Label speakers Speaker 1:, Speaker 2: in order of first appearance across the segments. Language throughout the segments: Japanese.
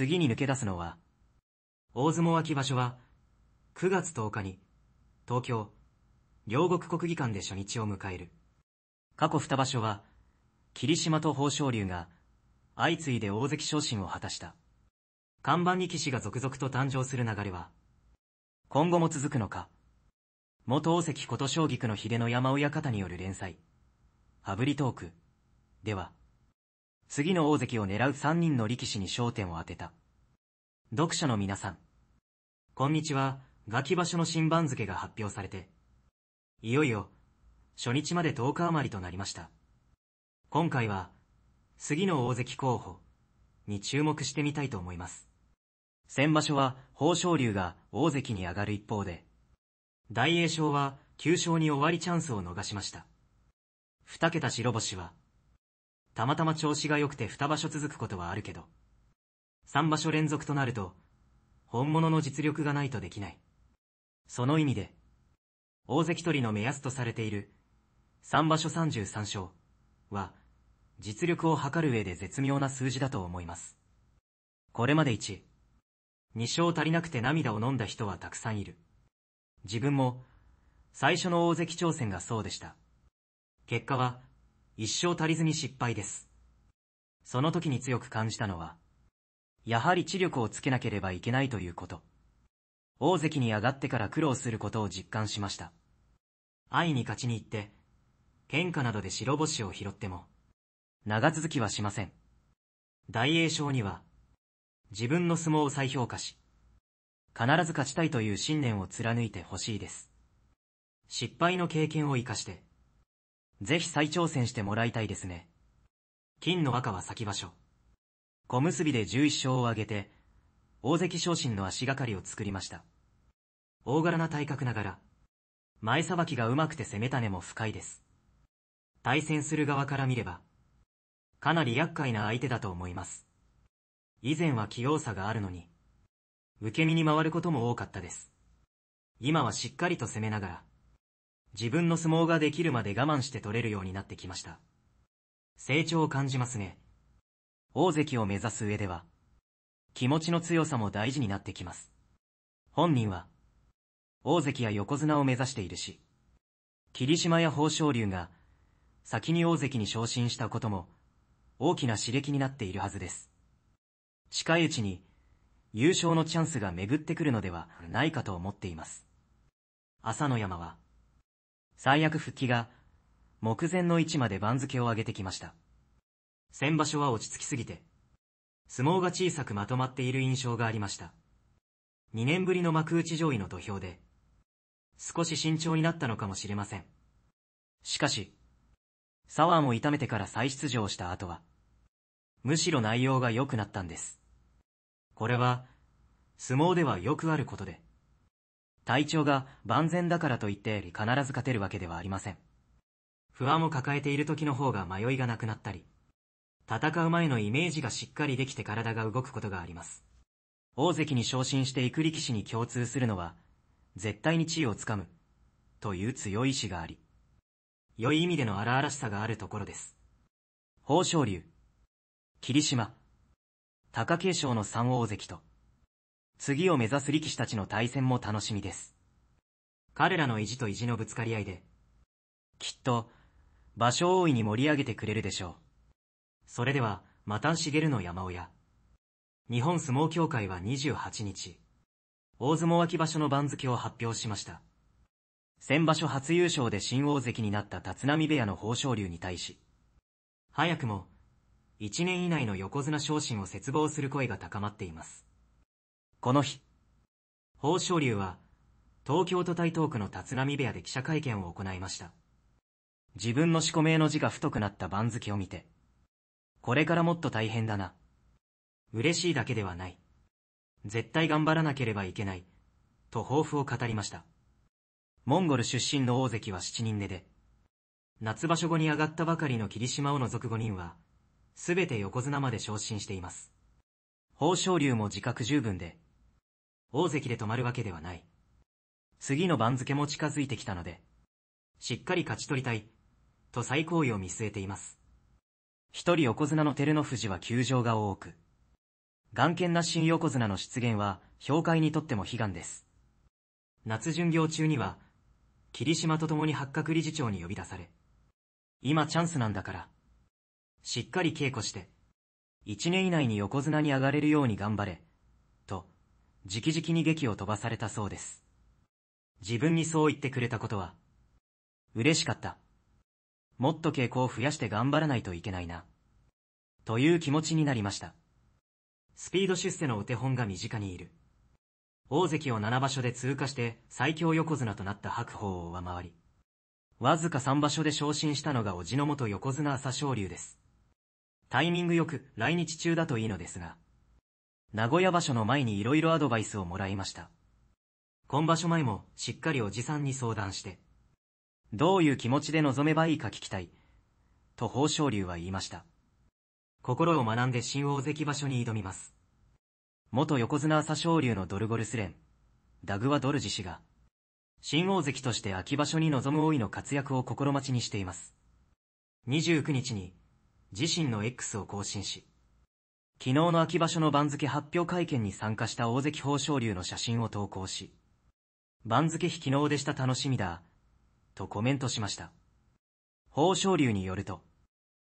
Speaker 1: 次に抜け出すのは、大相撲秋場所は、9月10日に、東京、両国国技館で初日を迎える。過去2場所は、霧島と豊昇龍が、相次いで大関昇進を果たした。看板力士が続々と誕生する流れは、今後も続くのか。元大関琴将棋の秀の山親方による連載、炙りトーク、では、次の大関を狙う3人の力士に焦点を当てた。読者の皆さん。こんにちは、ガキ場所の新番付が発表されて。いよいよ、初日まで10日余りとなりました。今回は、次の大関候補に注目してみたいと思います。先場所は、豊昇龍が大関に上がる一方で、大栄翔は9勝に終わりチャンスを逃しました。2桁白星は、たまたま調子が良くて2場所続くことはあるけど、3場所連続となると、本物の実力がないとできない。その意味で、大関取りの目安とされている、3場所33勝は、実力を測る上で絶妙な数字だと思います。これまで1、2勝足りなくて涙を飲んだ人はたくさんいる。自分も、最初の大関挑戦がそうでした。結果は、一生足りずに失敗です。その時に強く感じたのは、やはり知力をつけなければいけないということ。大関に上がってから苦労することを実感しました。愛に勝ちに行って、喧嘩などで白星を拾っても、長続きはしません。大栄翔には、自分の相撲を再評価し、必ず勝ちたいという信念を貫いてほしいです。失敗の経験を活かして、ぜひ再挑戦してもらいたいですね。金の赤は先場所。小結で11勝を挙げて、大関昇進の足がかりを作りました。大柄な体格ながら、前さばきがうまくて攻めた根も深いです。対戦する側から見れば、かなり厄介な相手だと思います。以前は器用さがあるのに、受け身に回ることも多かったです。今はしっかりと攻めながら、自分の相撲ができるまで我慢して取れるようになってきました。成長を感じますね。大関を目指す上では、気持ちの強さも大事になってきます。本人は、大関や横綱を目指しているし、霧島や豊昇龍が、先に大関に昇進したことも、大きな刺激になっているはずです。近いうちに、優勝のチャンスが巡ってくるのではないかと思っています。朝の山は、最悪復帰が、目前の位置まで番付を上げてきました。先場所は落ち着きすぎて、相撲が小さくまとまっている印象がありました。2年ぶりの幕内上位の土俵で、少し慎重になったのかもしれません。しかし、サワーも痛めてから再出場した後は、むしろ内容が良くなったんです。これは、相撲ではよくあることで、体調が万全だからといって必ず勝てるわけではありません。不安を抱えている時の方が迷いがなくなったり、戦う前のイメージがしっかりできて体が動くことがあります。大関に昇進していく力士に共通するのは、絶対に地位をつかむ、という強い意志があり、良い意味での荒々しさがあるところです。豊昇龍、霧島、貴景勝の三大関と、次を目指す力士たちの対戦も楽しみです。彼らの意地と意地のぶつかり合いで、きっと、場所大いに盛り上げてくれるでしょう。それでは、マタンシゲルの山親。日本相撲協会は28日、大相撲秋場所の番付を発表しました。先場所初優勝で新大関になった立浪部屋の宝昇龍に対し、早くも、1年以内の横綱昇進を絶望する声が高まっています。この日、豊昇龍は、東京都台東区の立浪部屋で記者会見を行いました。自分の四股名の字が太くなった番付を見て、これからもっと大変だな。嬉しいだけではない。絶対頑張らなければいけない。と抱負を語りました。モンゴル出身の大関は7人目で、夏場所後に上がったばかりの霧島を除く5人は、すべて横綱まで昇進しています。豊昇龍も自覚十分で、大関で止まるわけではない。次の番付も近づいてきたので、しっかり勝ち取りたい、と最高位を見据えています。一人横綱の照ノ富士は休場が多く、眼見な新横綱の出現は、評会にとっても悲願です。夏巡業中には、霧島と共に八角理事長に呼び出され、今チャンスなんだから、しっかり稽古して、一年以内に横綱に上がれるように頑張れ、直々に劇を飛ばされたそうです。自分にそう言ってくれたことは、嬉しかった。もっと稽古を増やして頑張らないといけないな。という気持ちになりました。スピード出世のお手本が身近にいる。大関を7場所で通過して最強横綱となった白鵬を上回り、わずか3場所で昇進したのが叔父の元横綱朝青龍です。タイミングよく来日中だといいのですが、名古屋場所の前に色々アドバイスをもらいました。今場所前もしっかりおじさんに相談して、どういう気持ちで臨めばいいか聞きたい、と豊昇龍は言いました。心を学んで新大関場所に挑みます。元横綱朝昇龍のドルゴルスレン、ダグワドルジ氏が、新大関として秋場所に臨む大井の活躍を心待ちにしています。29日に、自身の X を更新し、昨日の秋場所の番付発表会見に参加した大関豊昇龍の写真を投稿し、番付比昨日でした楽しみだ、とコメントしました。豊昇龍によると、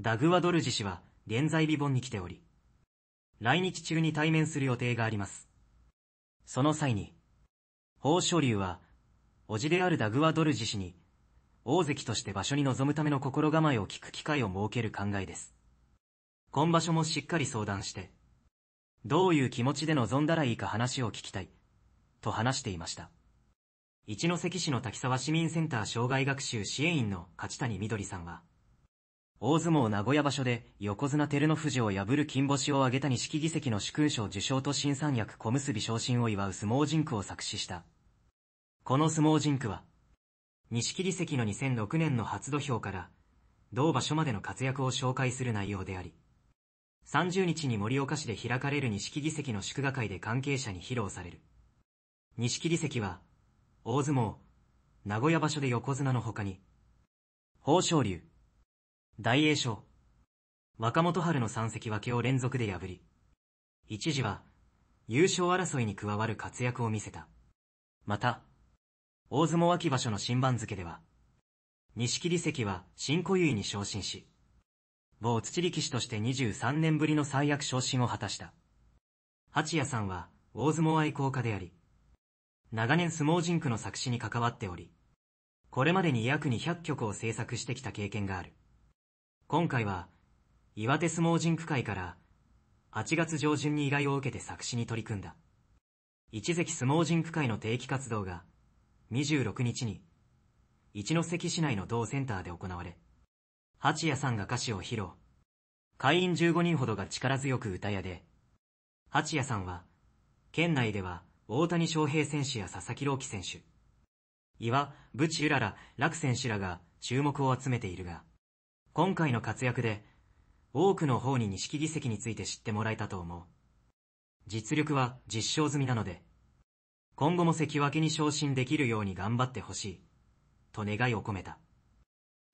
Speaker 1: ダグワドルジ氏は現在リボンに来ており、来日中に対面する予定があります。その際に、豊昇龍は、叔父であるダグワドルジ氏に、大関として場所に臨むための心構えを聞く機会を設ける考えです。今場所もしっかり相談して、どういう気持ちで臨んだらいいか話を聞きたい、と話していました。一関市の滝沢市民センター障害学習支援員の勝谷みどりさんは、大相撲名古屋場所で横綱照ノ富士を破る金星を挙げた錦議席の主勲賞受賞と新三役小結昇進を祝う相撲人句を作詞した。この相撲人句は、錦議席の2006年の初土俵から、同場所までの活躍を紹介する内容であり、30日に盛岡市で開かれる錦議席の祝賀会で関係者に披露される。錦議席は、大相撲、名古屋場所で横綱の他に、豊昇龍、大栄翔、若元春の三席分けを連続で破り、一時は、優勝争いに加わる活躍を見せた。また、大相撲秋場所の新番付では、錦議席は新小結に昇進し、某土力士として23年ぶりの最悪昇進を果たした。八谷さんは、大相撲愛好家であり、長年相撲人区の作詞に関わっており、これまでに約200曲を制作してきた経験がある。今回は、岩手相撲人区会から、8月上旬に依頼を受けて作詞に取り組んだ。一関相撲人区会の定期活動が、26日に、一関市内の同センターで行われ、八谷さんが歌詞を披露。会員15人ほどが力強く歌やで、八谷さんは、県内では大谷翔平選手や佐々木朗希選手、岩、ブチユララ、楽選手らが注目を集めているが、今回の活躍で、多くの方に錦議席について知ってもらえたと思う。実力は実証済みなので、今後も関脇に昇進できるように頑張ってほしい、と願いを込めた。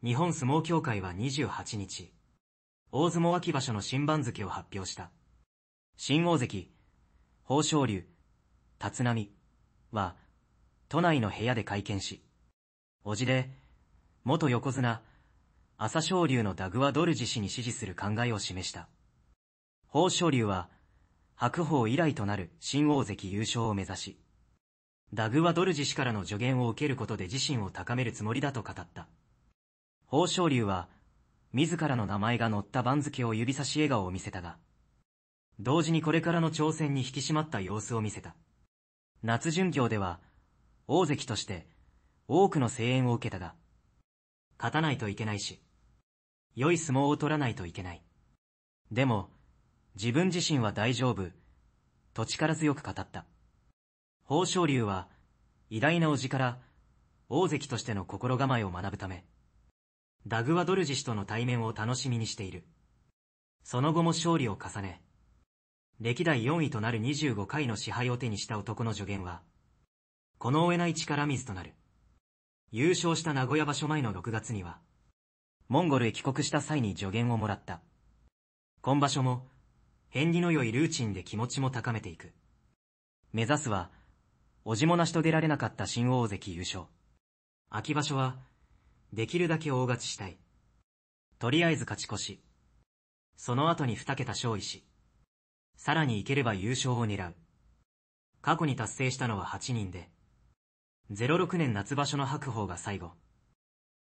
Speaker 1: 日本相撲協会は28日、大相撲秋場所の新番付を発表した。新大関、豊昇龍、立浪は、都内の部屋で会見し、おじで、元横綱、朝青龍のダグワドルジ氏に支持する考えを示した。豊昇龍は、白鵬以来となる新大関優勝を目指し、ダグワドルジ氏からの助言を受けることで自身を高めるつもりだと語った。宝生龍は、自らの名前が載った番付を指差し笑顔を見せたが、同時にこれからの挑戦に引き締まった様子を見せた。夏巡業では、大関として多くの声援を受けたが、勝たないといけないし、良い相撲を取らないといけない。でも、自分自身は大丈夫、と力強く語った。宝生龍は、偉大なおじから、大関としての心構えを学ぶため、ダグワドルジ氏との対面を楽しみにしている。その後も勝利を重ね、歴代4位となる25回の支配を手にした男の助言は、この上ない力水となる。優勝した名古屋場所前の6月には、モンゴルへ帰国した際に助言をもらった。今場所も、返りの良いルーチンで気持ちも高めていく。目指すは、おじもなしと出られなかった新大関優勝。秋場所は、できるだけ大勝ちしたい。とりあえず勝ち越し。その後に2桁勝利し。さらにいければ優勝を狙う。過去に達成したのは8人で。06年夏場所の白鵬が最後。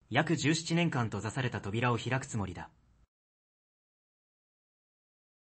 Speaker 1: 約17年間閉ざされた扉を開くつもりだ。